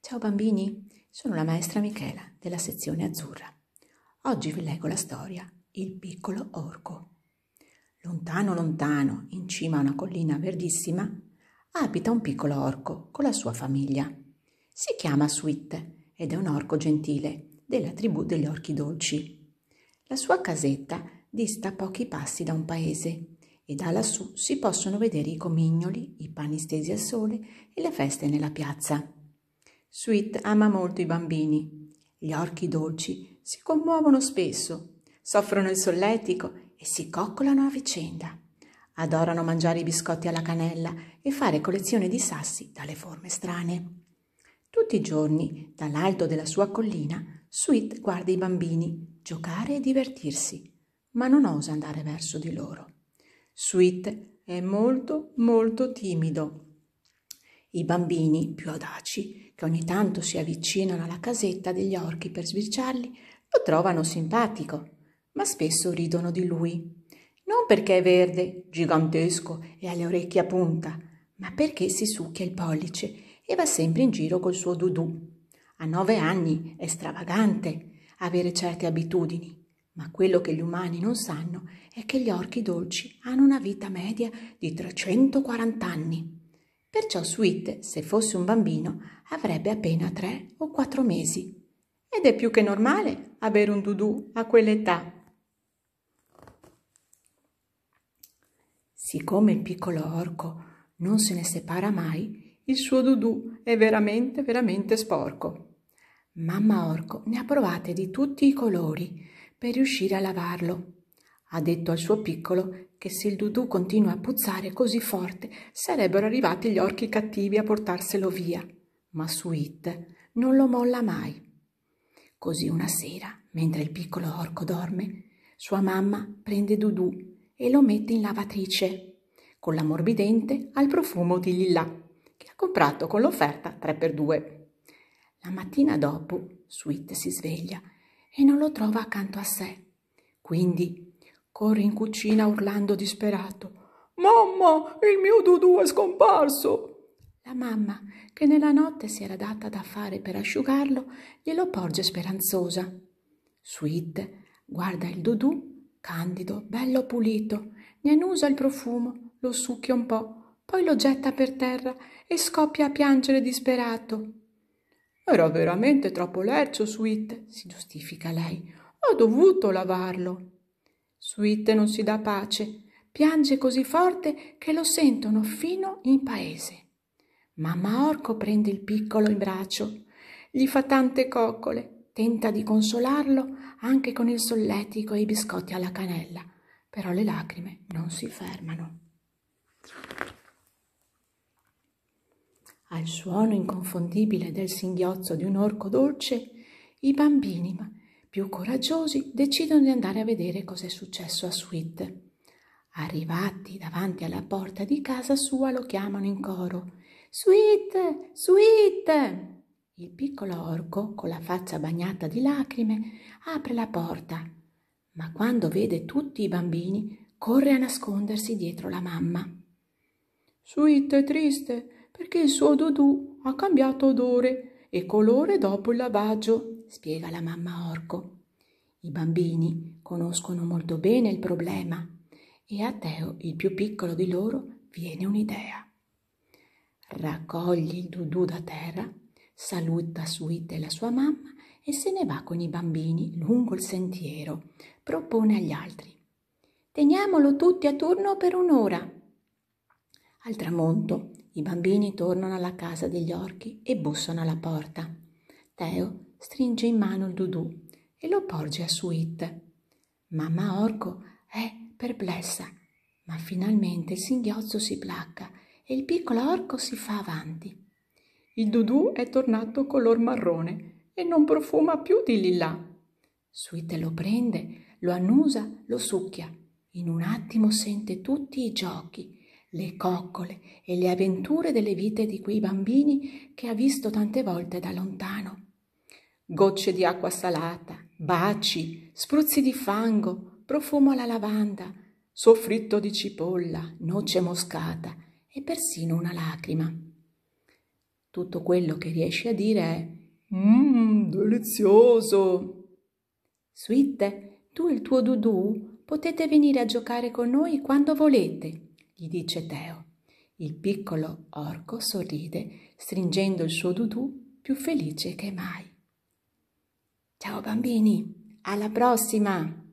Ciao bambini, sono la maestra Michela della sezione azzurra. Oggi vi leggo la storia Il piccolo orco. Lontano, lontano, in cima a una collina verdissima, abita un piccolo orco con la sua famiglia. Si chiama Sweet ed è un orco gentile della tribù degli orchi dolci. La sua casetta dista pochi passi da un paese e da lassù si possono vedere i comignoli, i pani stesi al sole e le feste nella piazza. Sweet ama molto i bambini. Gli orchi dolci si commuovono spesso, soffrono il solletico e si coccolano a vicenda. Adorano mangiare i biscotti alla cannella e fare collezione di sassi dalle forme strane. Tutti i giorni, dall'alto della sua collina, Sweet guarda i bambini giocare e divertirsi, ma non osa andare verso di loro. Sweet è molto, molto timido i bambini, più audaci, che ogni tanto si avvicinano alla casetta degli orchi per sbirciarli, lo trovano simpatico, ma spesso ridono di lui. Non perché è verde, gigantesco e ha le orecchie a punta, ma perché si succhia il pollice e va sempre in giro col suo dudù. A nove anni è stravagante avere certe abitudini, ma quello che gli umani non sanno è che gli orchi dolci hanno una vita media di 340 anni. Perciò Sweet, se fosse un bambino, avrebbe appena tre o quattro mesi. Ed è più che normale avere un dudù a quell'età. Siccome il piccolo orco non se ne separa mai, il suo dudù è veramente, veramente sporco. Mamma orco ne ha provate di tutti i colori per riuscire a lavarlo ha detto al suo piccolo che se il Dudù continua a puzzare così forte sarebbero arrivati gli orchi cattivi a portarselo via. Ma Sweet non lo molla mai. Così una sera, mentre il piccolo orco dorme, sua mamma prende Dudù e lo mette in lavatrice con l'ammorbidente al profumo di lilla che ha comprato con l'offerta 3x2. La mattina dopo, Sweet si sveglia e non lo trova accanto a sé. Quindi Corre in cucina urlando disperato. Mamma, il mio Dudu è scomparso! La mamma, che nella notte si era data da fare per asciugarlo, glielo porge speranzosa. Sweet guarda il Dudu, candido, bello pulito, ne annusa il profumo, lo succhia un po', poi lo getta per terra e scoppia a piangere disperato. Era veramente troppo lercio, Sweet, si giustifica lei. Ho dovuto lavarlo. Suite non si dà pace, piange così forte che lo sentono fino in paese. Mamma Orco prende il piccolo in braccio, gli fa tante coccole, tenta di consolarlo anche con il solletico e i biscotti alla canella, però le lacrime non si fermano. Al suono inconfondibile del singhiozzo di un orco dolce, i bambini ma più coraggiosi decidono di andare a vedere cosa è successo a Sweet. Arrivati davanti alla porta di casa sua lo chiamano in coro. Sweet, Sweet! Il piccolo orco, con la faccia bagnata di lacrime, apre la porta, ma quando vede tutti i bambini corre a nascondersi dietro la mamma. Sweet è triste perché il suo Dudù ha cambiato odore e colore dopo il lavaggio, spiega la mamma Orco. I bambini conoscono molto bene il problema e a Teo, il più piccolo di loro, viene un'idea. Raccoglie il Dudù da terra, saluta Suite la sua mamma e se ne va con i bambini lungo il sentiero. Propone agli altri. Teniamolo tutti a turno per un'ora. Al tramonto i bambini tornano alla casa degli orchi e bussano alla porta. Teo stringe in mano il Dudù e lo porge a Sweet. Mamma Orco è perplessa, ma finalmente il singhiozzo si placca e il piccolo orco si fa avanti. Il Dudù è tornato color marrone e non profuma più di lillà. Sweet lo prende, lo annusa, lo succhia. In un attimo sente tutti i giochi le coccole e le avventure delle vite di quei bambini che ha visto tante volte da lontano. Gocce di acqua salata, baci, spruzzi di fango, profumo alla lavanda, soffritto di cipolla, noce moscata e persino una lacrima. Tutto quello che riesce a dire è Mmm, delizioso! Suite, tu e il tuo Dudu potete venire a giocare con noi quando volete gli dice Teo. Il piccolo orco sorride, stringendo il suo dudù più felice che mai. Ciao bambini, alla prossima!